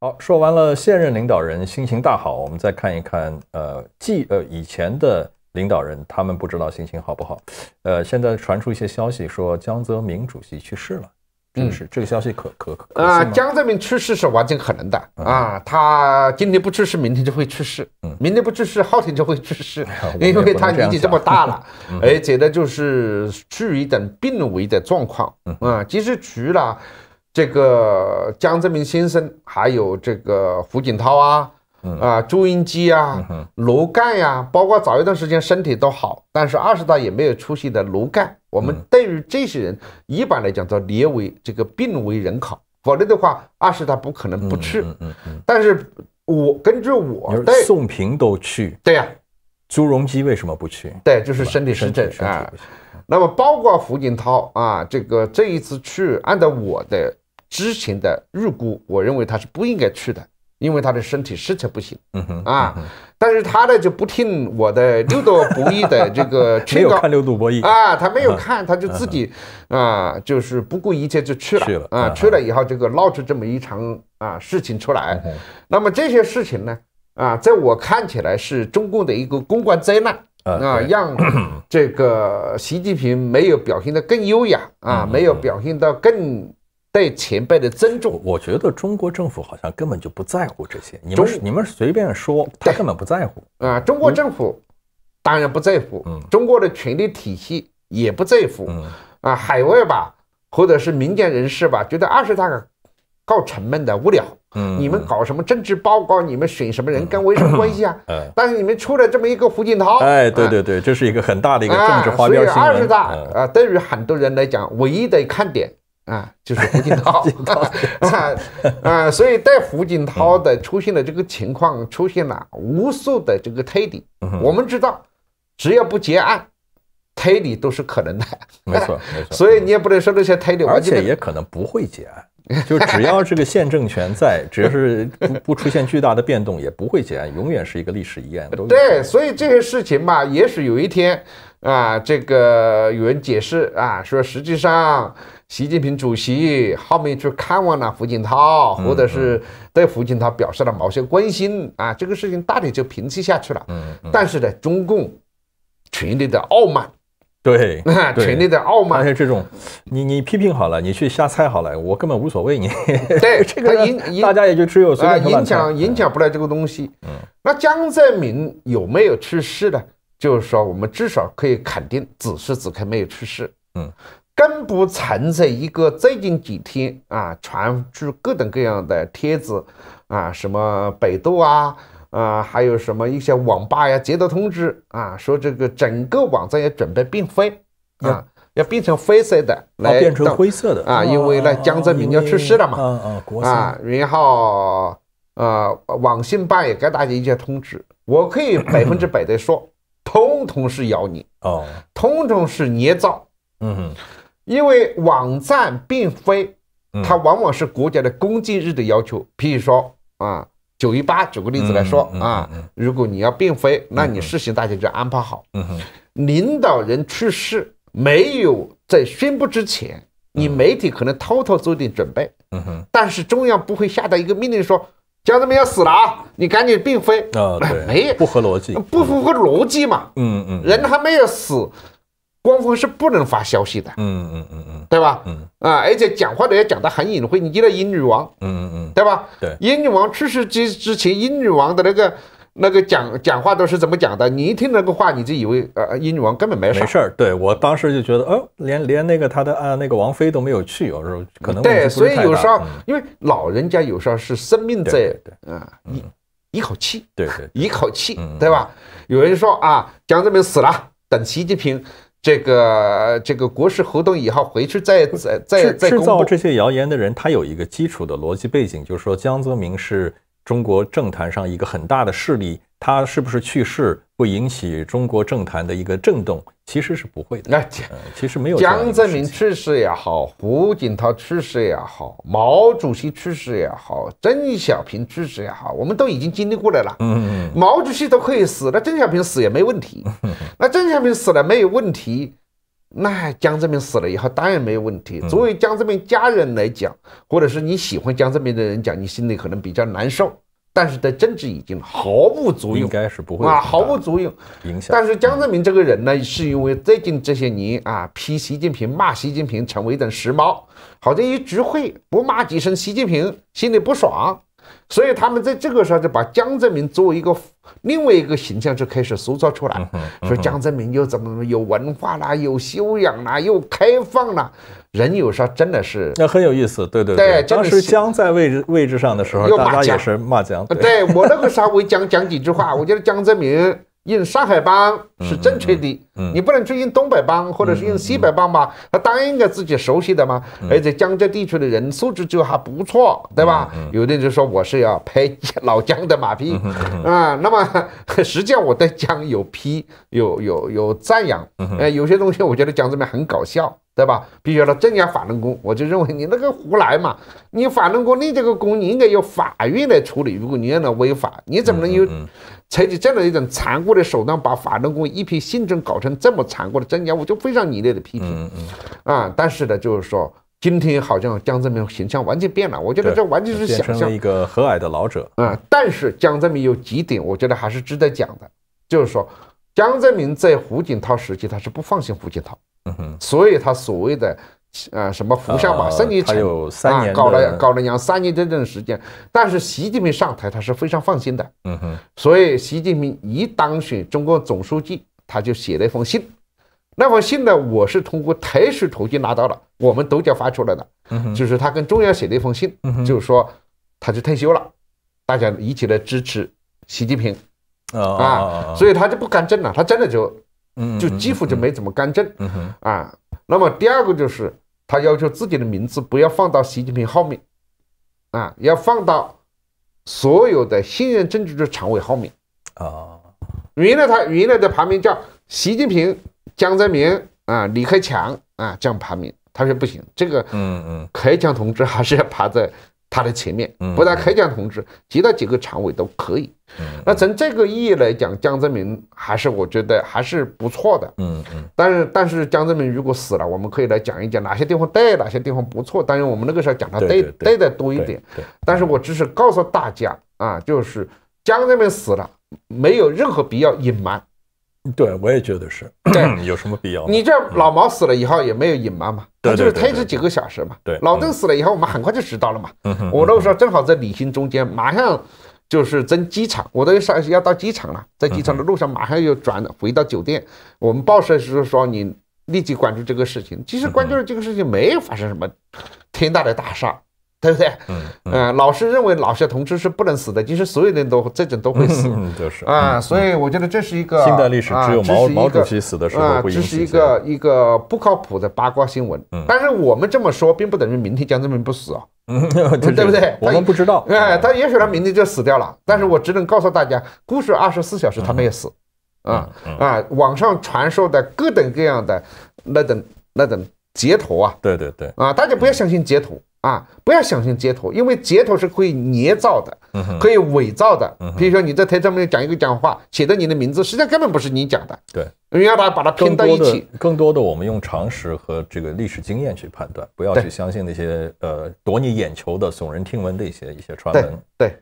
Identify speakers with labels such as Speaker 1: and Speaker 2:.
Speaker 1: 好，说完了现任领导人心情大好，我们再看一看，呃，既呃以前的领导人，他们不知道心情好不好。呃，现在传出一些消息说江泽民主席去世了，真是这个消息可可可啊！江
Speaker 2: 泽民去世是完全可能的啊！他今天不去世，明天就会去世；明天不去世，后天就会去世，因为他年纪这么大了，哎，且呢，就是处于等病危的状况啊。即使去了。这个江泽民先生，还有这个胡锦涛啊，啊朱镕基啊，罗干呀，包括早一段时间身体都好，但是二十大也没有出席的罗干，我们对于这些人，一般来讲都列为这个病为人口，否则的话，二十大不可
Speaker 1: 能不去。嗯嗯但是我根据我对宋平都去，对呀，朱镕基为什么不去？对，就是身体失症啊。那么包括胡锦
Speaker 2: 涛啊，这个这一次去，按照我的。之前的预估，我认为他是不应该去的，因为他的身体实在不行。嗯哼啊，但是他呢就不听我的六度博弈的这个 劝告。看六度博弈啊，他没有看，他就自己啊，就是不顾一切就去了。去了啊，去了以后这个闹出这么一场啊事情出来。那么这些事情呢啊，在我看起来是中共的一个公关灾难啊，让这个习近平没有表现得更
Speaker 1: 优雅啊，没有表现到更。对前辈的尊重，我觉得中国政府好像根本就不在乎这些，你们你们随便说，他根本不在乎啊。中国政府当然不在乎，嗯，中国的权力体系也不在乎，嗯
Speaker 2: 啊，海外吧，或者是民间人士吧，觉得二十大够沉闷的、无聊，嗯，你们搞什么政治报告，你们选什么人，跟我有什么关系啊？嗯，但是你们出了这么一个胡锦涛，哎，对对
Speaker 1: 对，这是一个很大的一个政治花边新闻。二十大啊，对于很多
Speaker 2: 人来讲，唯一的看点。
Speaker 1: 啊，就是胡锦涛，啊
Speaker 2: 啊，所以在胡锦涛的出现的这个情况，出现了无数的这个推理。
Speaker 1: 我们知道，只要不结案，推理都是可能的。没错，没错。所以你也不能说这些推理，而且也可能不会结案。就只要这个现政权在，只要是不不出现巨大的变动，也不会结案，永远是一个历史疑案。对，所以这些事情嘛，也许有一天。啊，这个有人解释啊，说
Speaker 2: 实际上习近平主席后面去看望了胡锦涛，或者是对胡锦涛表示了某些关心啊，这个事情大体就平息下去了。嗯，但
Speaker 1: 是呢，中共权力的傲慢，对，权力的傲慢，而且这种你你批评好了，你去瞎猜好了，我根本无所谓你。对
Speaker 2: 这个，大家也就只有啊，影响影响不了这个东西。嗯，那江泽民有没有去世呢？就是说，我们至少可以肯定，子时子刻没有去世。嗯，更不存在一个最近几天啊，传出各种各样的帖子啊，什么百度啊啊，还有什么一些网吧呀，接到通知啊，说这个整个网站要准备变灰啊，要变成灰色的来。变成灰色的啊，因为呢，江泽民要去世了
Speaker 1: 嘛啊啊，
Speaker 2: 然后呃，网信办也给大家一些通知，我可以百分之百的说。通通是咬你哦，通通是捏造。嗯，因为网站并非，它往往是国家的公祭日的要求。譬如说啊，九一八，举个例子来说啊，如果你要并非，那你事先大家就安排好。嗯哼，领导人去世没有在宣布之前，你媒体可能偷偷做点准备。嗯哼，但是中央不会下达一个命令说。家人们要死了啊！你赶紧并非啊！没不合逻辑，不符合逻辑嘛？
Speaker 1: 嗯嗯，人
Speaker 2: 还没有死，光风是不能发消息的。嗯嗯嗯嗯，对吧？嗯啊，而且讲话的要讲得很隐晦。你记得英女王？嗯嗯嗯，对吧？对，英女王去世之之前，英女王的那个。那个讲讲话都是怎么讲的？
Speaker 1: 你一听那个话，你就以为呃，英女王根本没事儿。没事儿，对我当时就觉得，哦，连连那个他的啊，那个王菲都没有去，有时候可能对，所以有时候因为老人家有时候是生命在，对啊，
Speaker 2: 一
Speaker 1: 一口气，对对一口气，对吧？有
Speaker 2: 人说啊，江泽民死了，等习近平这个这个国事活动以后回去再再再再制造这
Speaker 1: 些谣言的人，他有一个基础的逻辑背景，就是说江泽民是。中国政坛上一个很大的势力，他是不是去世会引起中国政坛的一个震动？其实是不会的。那其实没有。江泽民去世也好，胡锦涛去世也好，毛主席去世也好，
Speaker 2: 邓小平去世也好，我们都已经经历过来了。嗯嗯嗯。毛主席都可以死，那邓小平死也没问题。那邓小平死了没有问题。那江泽民死了以后，当然没有问题。作为江泽民家人来讲，或者是你喜欢江泽民的人讲，你心里可能比较难受。但是对政治已经毫无作用，应该是不会啊，毫无作用影响。但是江泽民这个人呢，是因为最近这些年啊，批习近平、骂习近平成为一种时髦，好像一聚会不骂几声习近平，心里不爽。所以他们在这个时候就把江泽民作为一个另外一个形象就开始塑造出来，说江泽民又怎么怎么有文化啦，有修养啦，又开放
Speaker 1: 啦，人有时候真的是那很有意思，对对对。当时江在位置位置上的时候，大家也是骂江，对
Speaker 2: 我那个候我讲讲几句话，我觉得江泽民。用上海帮是正确的，你不能去用东北帮或者是用西北帮吧？他当然该自己熟悉的嘛。而且江浙地区的人素质就还不错，对吧？有的人就说我是要拍老姜的马屁啊，那么 实际上我对姜有批有有有赞扬。哎，有些东西我觉得姜志明很搞笑，对吧？比如说镇压反动工，我就认为你那个胡来嘛，你反动工立这个功，你应该由法院来处理。如果你要那违法，你怎么能有？采取这样的一种残酷的手段，把法轮功一批新政搞成这么残酷的镇压，我就非常热烈的批评。嗯嗯，啊，但是呢，就是说，今天好像江泽民形象完全变了，我觉得这完全是想象。一个和蔼的老者。啊，但是江泽民有几点，我觉得还是值得讲的，就是说，江泽民在胡锦涛时期，他是不放心胡锦涛，嗯哼，所以他所谓的。啊，什么胡商吧，孙有三啊，搞了搞了，两三年这段时间。但是习近平上台，他是非常放心的。嗯哼。所以习近平一当选中共总书记，他就写了一封信。那封信呢，我是通过特殊途径拿到了，我们都叫发出来的。嗯哼。就是他跟中央写的一封信，就是说，他就退休了，大家一起来支持习近平。
Speaker 1: 啊啊所以他
Speaker 2: 就不干政了，他真的就，就几乎就没怎么干政。嗯哼。啊。那么第二个就是，他要求自己的名字不要放到习近平后面，啊，要放到所有的现任政治局常委后面。啊，原来他原来的排名叫习近平、江泽民啊、李克强啊这样排名，他说不行，这个嗯嗯，克强同志还是要排在。他的前面，不但开江同志，其他几个常委都可以，那从这个意义来讲，江泽民还是我觉得还是不错的，嗯嗯，但是但是江泽民如果死了，我们可以来讲一讲哪些地方对，哪些地方不错，当然我们那个时候讲他对对的多一点，但是我只是告诉大家啊，就是江泽民死了，没有任何必要隐瞒。对，我也觉得是。
Speaker 1: 对，有什么必要？你这
Speaker 2: 老毛死了以后也没有隐瞒嘛，他就是推迟几个小时嘛。对，老邓死了以后我们很快就知道了嘛。嗯我那个时候正好在旅行中间，马上就是登机场，我都上要到机场了，在机场的路上马上又转回到酒店。我们报社是说你立即关注这个事情，其实关注了这个事情没有发生什么天大的大事。对不对？嗯，呃，老师认为老些同志是不能死的，其实所有人都这种都会死，就是啊，所以我觉得这是一个新的历史。只有毛主席死的时候，这是一个一个不靠谱的八卦新闻。但是我们这么说，并不等于明天江泽民不死啊，
Speaker 1: 对不对？我们不
Speaker 2: 知道，哎，他也许他明天就死掉了。但是我只能告诉大家，故事二十四小时他没有死，啊啊，网上传说的各种各样的那种那种。截图
Speaker 1: 啊，对对对，
Speaker 2: 啊，大家不要相信截图啊，不要相信截图，因为截图是可以捏造的，嗯，可以伪造的，嗯，比如说你在台上面讲一个讲话，写的你的名字，实际上根本不是你讲的，对，人家把把它拼到一起，
Speaker 1: 更多的我们用常识和这个历史经验去判断，不要去相信那些呃夺你眼球的耸人听闻的一些一些传闻，对。